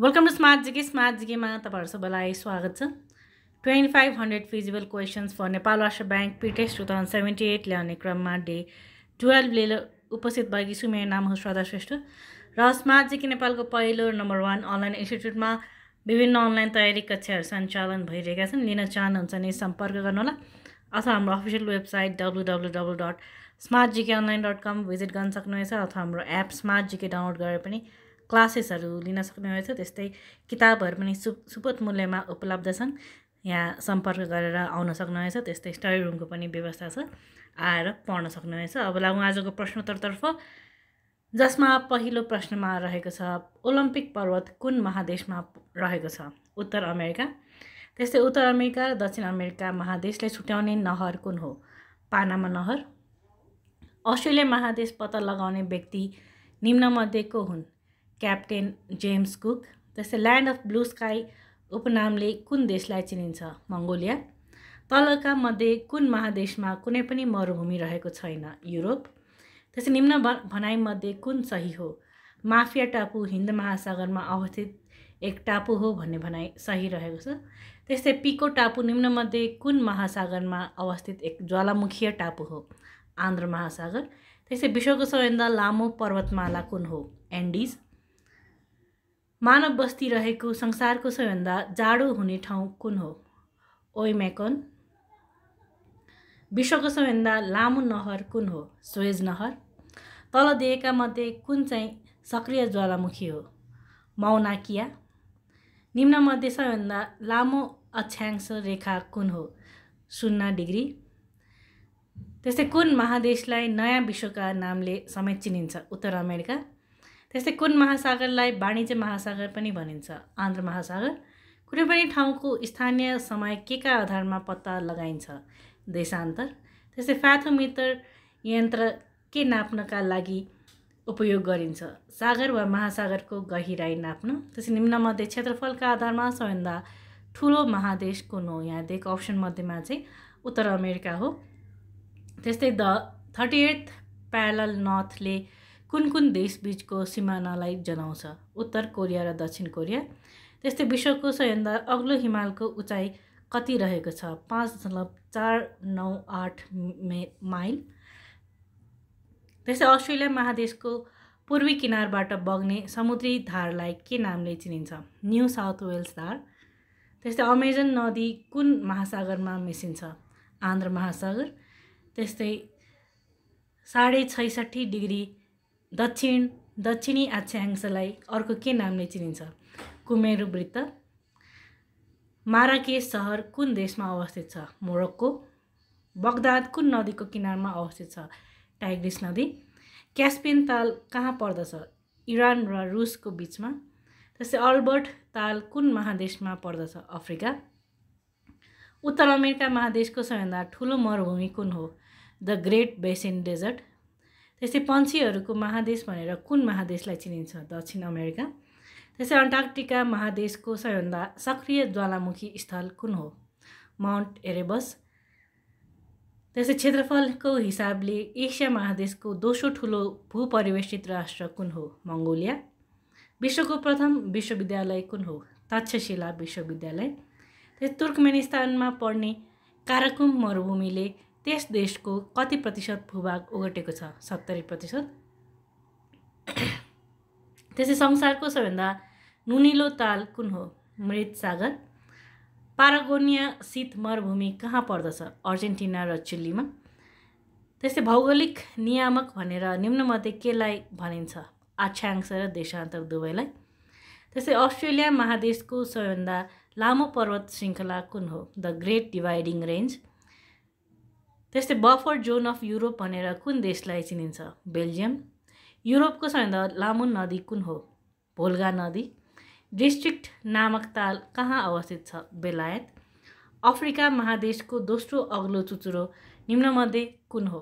Welcome to smart GK smart जिकेमा तपाईँहरू सबैलाई स्वागत छ twenty five hundred feasible questions for Nepal Rastra bank पिटेस टु थाउजन्ड सेभेन्टी एट ल्याउने क्रममा डे टुवेल्भ लिएर उपस्थित भएकी छु मेरो नाम हो श्रद्धा श्रेष्ठ र स्मार्ट जिके नेपालको पहिलो नम्बर वान अनलाइन इन्स्टिट्युटमा विभिन्न अनलाइन तयारी कक्षाहरू सञ्चालन भइरहेका छन् लिन चाहनुहुन्छ भने सम्पर्क गर्नु होला अथवा हाम्रो official website W W W dot smart GK online dot com visit गर्न सक्नुहुनेछ अथवा हाम्रो एप स्मार्ट जिके डाउनलोड गरेर पनि क्लासेसहरू लिन सक्नुहुनेछ त्यस्तै किताबहरू पनि सु सुपथ मूल्यमा उपलब्ध छन् यहाँ सम्पर्क गरेर आउन सक्नुहुनेछ त्यस्तै स्टडी रुमको पनि व्यवस्था छ आएर पढ्न सक्नुहुनेछ अब लागौँ आजको प्रश्नोत्तरतर्फ जसमा पहिलो प्रश्नमा रहेको छ ओलम्पिक पर्वत कुन महादेशमा रहेको छ उत्तर अमेरिका त्यस्तै उत्तर अमेरिका र दक्षिण अमेरिका महादेशलाई छुट्याउने नहर कुन हो पानामा नहर अस्ट्रेलिया महादेश पत्ता लगाउने व्यक्ति निम्नमध्येको हुन् क्याप्टेन जेम्स कुक जस्तै ल्यान्ड अफ ब्लू स्काई उपनामले कुन देशलाई चिनिन्छ मङ्गोलिया तलका मध्ये कुन महादेशमा कुनै पनि मरुभूमि रहेको छैन युरोप त्यसै निम्न भनाइमध्ये कुन सही हो माफिया टापु हिन्द महासागरमा अवस्थित एक टापु हो भन्ने भनाइ सही रहेको छ त्यस्तै पिको टापु निम्नमध्ये कुन महासागरमा अवस्थित एक ज्वालामुखीय टापु हो आन्ध्र महासागर त्यस्तै विश्वको सबैभन्दा लामो पर्वतमाला कुन हो एन्डिज मानव बस्ती रहेको संसारको सबैभन्दा जाडो हुने ठाउँ कुन हो ओइमेकन विश्वको सबैभन्दा लामो नहर कुन हो स्वेज नहर तल दिएका मध्ये कुन चाहिँ सक्रिय ज्वालामुखी हो मौनाकिया निम्नमध्ये सबैभन्दा लामो अक्षांश रेखा कुन हो शून्य डिग्री त्यस्तै कुन महादेशलाई नयाँ विश्वका नामले समेत चिनिन्छ उत्तर अमेरिका त्यस्तै कुन महासागरलाई वाणिज्य महासागर पनि भनिन्छ आन्ध्र महासागर कुनै पनि ठाउँको स्थानीय समय के का आधारमा पत्ता लगाइन्छ देशान्तर त्यस्तै फ्याथोमिटर यन्त्र के नाप्नका लागि उपयोग गरिन्छ सागर वा महासागरको गहिराई नाप्न त्यसै निम्न मध्य क्षेत्रफलका आधारमा सबैभन्दा ठुलो महादेश कुन हो यहाँ दिएको अप्सन मध्येमा चाहिँ उत्तर अमेरिका हो त्यस्तै द थर्टी एट प्यारल नर्थले कुन कुन देशबिचको सिमानालाई जनाउँछ उत्तर कोरिया र दक्षिण कोरिया त्यस्तै विश्वको सबैभन्दा अग्लो हिमालको उचाइ कति रहेको छ पाँच दशमलव चार नौ आठ मे माइल त्यस्तै अस्ट्रेलिया महादेशको पूर्वी किनारबाट बग्ने समुद्री धारलाई के नामले चिनिन्छ न्यू साउथ वेल्स धार त्यस्तै अमेजन नदी कुन महासागरमा मिसिन्छ आन्ध्र महासागर त्यस्तै साढे छैसठी डिग्री दक्षिण दक्षिणी आक्षांशलाई अर्को के नामले चिनिन्छ कुमेरु वृत्त माराकेस सहर कुन देशमा अवस्थित छ मोरक्को बगदाद कुन नदीको किनारमा अवस्थित छ टाइग्रिस नदी क्यास्पियन ताल कहाँ पर्दछ इरान र रुसको बिचमा त्यस्तै अल्बर्ट ताल कुन महादेशमा पर्दछ अफ्रिका उत्तर अमेरिका महादेशको सबैभन्दा ठुलो मरुभूमि कुन हो द ग्रेट बेसिन डेजर्ट त्यस्तै पन्छीहरूको महादेश भनेर कुन महादेशलाई चिनिन्छ दक्षिण अमेरिका त्यस्तै अन्टार्क्टिका महादेशको सबैभन्दा सक्रिय ज्वालामुखी स्थल कुन हो माउन्ट एरेबस त्यस्तै क्षेत्रफलको हिसाबले एसिया महादेशको दोस्रो ठुलो भूपरिवेष्टित राष्ट्र कुन हो मङ्गोलिया विश्वको प्रथम विश्वविद्यालय कुन हो तक्षशिला विश्वविद्यालय त्यस तुर्कमेनिस्तानमा पढ्ने काराकुम मरुभूमिले त्यस देशको कति प्रतिशत भूभाग ओगटेको छ सत्तरी प्रतिशत त्यसै संसारको सबैभन्दा नुनिलो ताल कुन हो मृत सागर पारागोनिया शीत मरुभूमि कहाँ पर्दछ अर्जेन्टिना र चिल्लीमा त्यस्तै भौगोलिक नियामक भनेर निम्नमध्ये केलाई भनिन्छ आक्षांश र देशान्तर दुवैलाई त्यस्तै अस्ट्रेलिया महादेशको सबैभन्दा लामो पर्वत शृङ्खला कुन हो द ग्रेट डिभाइडिङ रेन्ज त्यस्तै बफर जोन अफ युरोप भनेर कुन देशलाई चिनिन्छ बेल्जियम युरोपको सबैभन्दा लामो नदी कुन हो भोल्गा नदी डिस्ट्रिक्ट नामक ताल कहाँ अवस्थित छ बेलायत अफ्रिका महादेशको दोस्रो अग्लो चुचुरो निम्नमध्ये कुन हो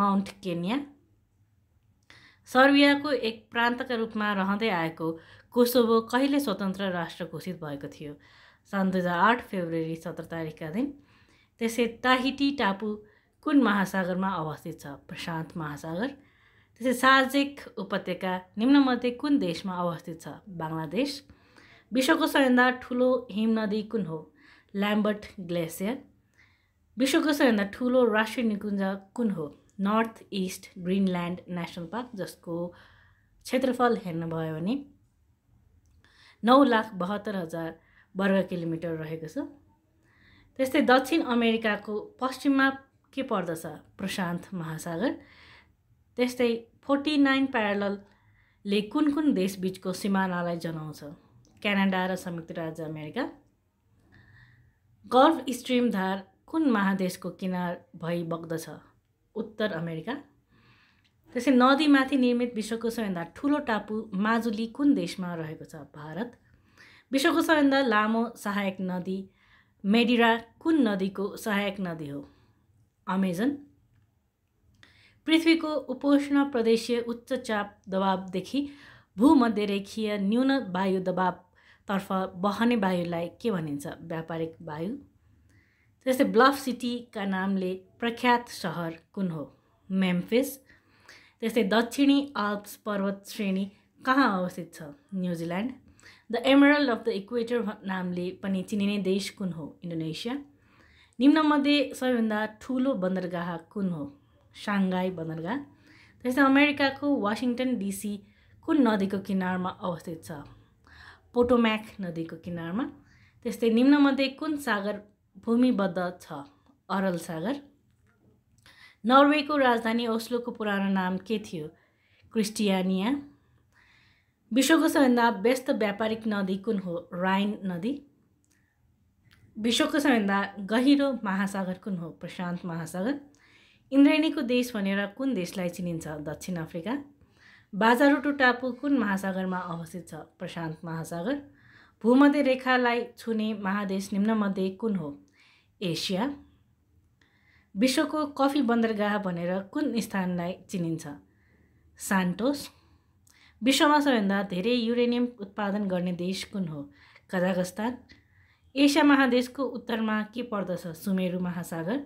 माउन्ट केन्या सर्बियाको एक प्रान्तका रूपमा रहँदै आएको कोसोभो कहिले स्वतन्त्र राष्ट्र घोषित भएको थियो सन् दुई हजार आठ फेब्रुअरी सत्र तारिकका दिन त्यसै ताहिटी टापु कुन महासागरमा अवस्थित छ प्रशान्त महासागर त्यसै सार्जिक उपत्यका निम्नमध्ये कुन देशमा अवस्थित छ बङ्गलादेश विश्वको सबैभन्दा ठुलो हिमनदी कुन हो ल्याम्बर्ट ग्लेसियर विश्वको सबैभन्दा ठुलो राष्ट्रिय निकुञ्ज कुन हो north east Greenland national park जसको क्षेत्रफल हेर्नुभयो भने नौ लाख बहत्तर हजार वर्ग किलोमिटर रहेको छ त्यस्तै दक्षिण अमेरिकाको पश्चिममा के पर्दछ प्रशान्त महासागर त्यस्तै फोर्टी नाइन प्यारलले कुन कुन देशबिचको सिमानालाई जनाउँछ क्यानाडा र संयुक्त राज्य अमेरिका गल्फ स्ट्रिम धार कुन महादेशको किनार भई बग्दछ उत्तर अमेरिका त्यसै नदीमाथि निर्मित विश्वको सबैभन्दा ठुलो टापु माजुली कुन देशमा रहेको छ भारत विश्वको सबैभन्दा लामो सहायक नदी मेडिरा कुन नदीको सहायक नदी हो अमेजन पृथ्वीको उपोष्ण प्रदेशीय उच्च चाप दबावदेखि भूमध्यरेखीय न्यून वायु दबावतर्फ बहने वायुलाई के भनिन्छ व्यापारिक वायु जस्तै ब्लफ सिटीका नामले प्रख्यात सहर कुन हो मेम्फिस त्यस्तै दक्षिणी आल्प्स पर्वत श्रेणी कहाँ अवस्थित छ New Zealand the emerald of the equator नामले पनि चिनिने देश कुन हो इन्डोनेसिया निम्नमध्ये सबैभन्दा ठुलो बन्दरगाह कुन हो साङ्घाई बन्दरगाह त्यस्तै अमेरिकाको वासिङटन डिसी कुन नदीको किनारमा अवस्थित छ पोटोम्याक नदीको किनारमा त्यस्तै निम्नमध्ये कुन सागर भूमिबद्ध छ अरल सागर नर्वेको राजधानी ओस्लोको पुरानो नाम के थियो क्रिस्टियानिया विश्वको सबैभन्दा व्यस्त व्यापारिक नदी कुन हो राइन नदी विश्वको सबैभन्दा गहिरो महासागर कुन हो प्रशान्त महासागर इन्द्रेणीको देश भनेर कुन देशलाई चिनिन्छ दक्षिण अफ्रिका बाजारोटो टापु कुन महासागरमा अवस्थित छ प्रशान्त महासागर भूमध्य रेखालाई छुने महादेश निम्नमध्ये कुन हो एसिया विश्वको कफी बन्दरगाह भनेर कुन स्थानलाई चिनिन्छ सान्टोस विश्वमा सबैभन्दा धेरै युरेनियम उत्पादन गर्ने देश कुन हो कजाकस्तान एसिया महादेशको उत्तरमा के पर्दछ सुमेरु महासागर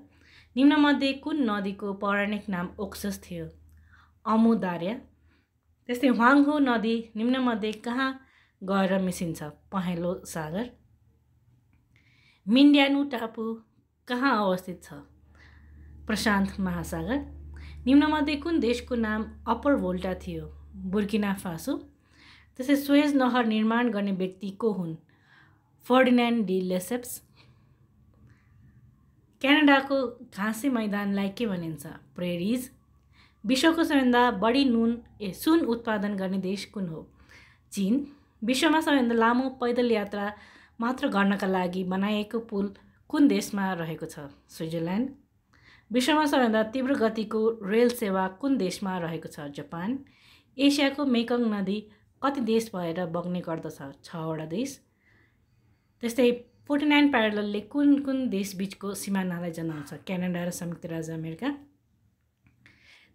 निम्नमध्ये कुन नदीको पौराणिक नाम ओक्सस थियो अमुदार्या त्यस्तै ह्वाङ्हो नदी निम्नमध्ये कहाँ गएर मिसिन्छ पहेँलो सागर मिन्ड्यानु टापु कहाँ अवस्थित छ प्रशान्त महासागर निम्नमध्ये कुन देशको नाम अप्पर भोल्टा थियो बुर्किना फासो त्यसै स्वेज नहर निर्माण गर्ने व्यक्ति को हुन् फर्डिनेन्ड डी लेसेप्स क्यानाडाको घाँसे मैदानलाई के भनिन्छ प्रेरिज विश्वको सबैभन्दा बढी नुन ए सुन उत्पादन गर्ने देश कुन हो चिन विश्वमा सबैभन्दा लामो पैदल यात्रा मात्र गर्नका लागि बनाइएको पुल कुन देशमा रहेको छ स्विजरल्यान्ड विश्वमा सबैभन्दा तीव्र गतिको रेल सेवा कुन देशमा रहेको छ जापान एसियाको मेकङ नदी कति देश भएर बग्ने गर्दछ छवटा देश त्यस्तै फोर्टी नाइन प्यारलले कुन कुन देशबिचको सिमानालाई जनाउँछ क्यानाडा र संयुक्त राज्य अमेरिका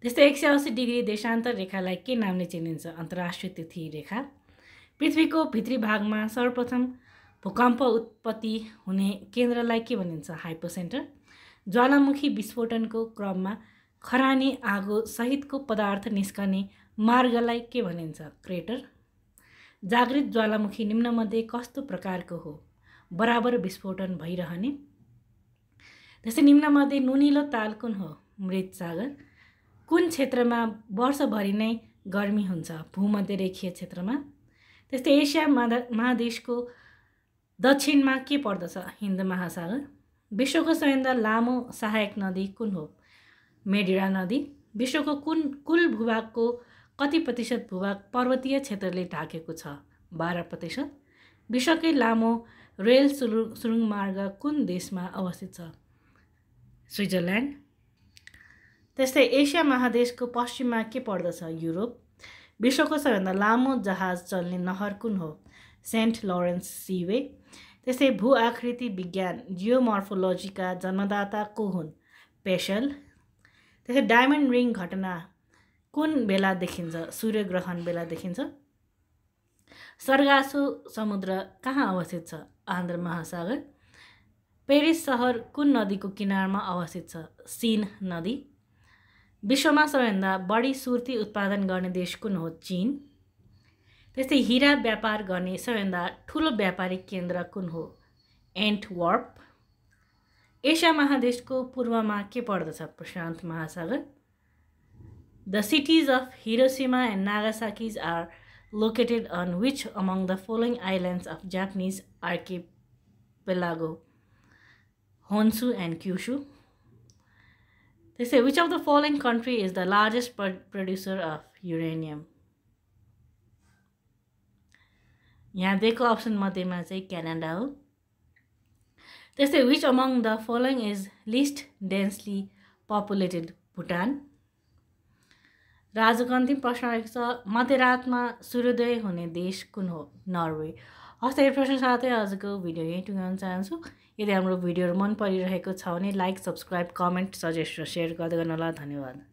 त्यस्तै एक सय अस्सी डिग्री देशान्तर रेखालाई के नामले चिनिन्छ अन्तर्राष्ट्रिय तिथि रेखा पृथ्वीको भित्री भागमा सर्वप्रथम भूकम्प उत्पत्ति हुने केन्द्रलाई के भनिन्छ हाइपोसेन्टर ज्वालामुखी विस्फोटनको क्रममा खरानी आगो सहितको पदार्थ निस्कने मार्गलाई के भनिन्छ क्रेटर जागृत ज्वालामुखी निम्नमध्ये कस्तो प्रकारको हो बराबर विस्फोटन भइरहने त्यस्तै निम्नमध्ये नुनिलो ताल कुन हो मृत सागर कुन क्षेत्रमा वर्षभरि नै गर्मी हुन्छ भूमध्य भूमध्यरेखीय क्षेत्रमा त्यस्तै एसिया महादेशको दक्षिणमा के पर्दछ हिन्द महासागर विश्वको सबैभन्दा लामो सहायक नदी कुन हो मेडिरा नदी विश्वको कुन कुल भूभागको कति प्रतिशत भूभाग पर्वतीय क्षेत्रले ढाकेको छ बाह्र प्रतिशत विश्वकै लामो रेल सुरु सुरुङ मार्ग कुन देशमा अवस्थित छ स्विजरल्यान्ड त्यस्तै एसिया महादेशको पश्चिममा के पर्दछ युरोप विश्वको सबैभन्दा लामो जहाज चल्ने नहर कुन हो सेन्ट लरेन्स सिवे त्यस्तै आकृति विज्ञान जियोमर्फोलोजीका जन्मदाता को हुन् पेसल त्यस्तै डायमन्ड रिङ घटना कुन बेला देखिन्छ सूर्य ग्रहण बेला देखिन्छ सर्गासो समुद्र कहाँ अवस्थित छ आन्ध्र महासागर पेरिस सहर कुन नदीको किनारमा अवस्थित छ सिन नदी विश्वमा सबैभन्दा बढी सुर्ती उत्पादन गर्ने देश कुन हो चिन त्यस्तै हिरा व्यापार गर्ने सबैभन्दा ठुलो व्यापारिक केन्द्र कुन हो एन्टवर्प एसिया महादेशको पूर्वमा के पर्दछ प्रशान्त महासागर the cities of Hiroshima and Nagasaki's are located on which among the following islands of Japanese archipelago? Honshu and Kyushu. They say which of the following country is the largest producer of uranium? यहाँ दिएको option मध्येमा चाहिँ Canada हो त्यस्तै which among the following is least densely populated Bhutan र आजको अन्तिम प्रश्न रहेको छ मध्यरातमा सूर्योदय हुने देश कुन हो नर्वे हस्तो यो प्रश्न साथै आजको भिडियो यहीँ टुङ्गाउन चाहन्छु यदि हाम्रो भिडियोहरू मन परिरहेको छ भने लाइक सब्सक्राइब कमेन्ट सजेस्ट र सेयर गर्दै गर्नु होला धन्यवाद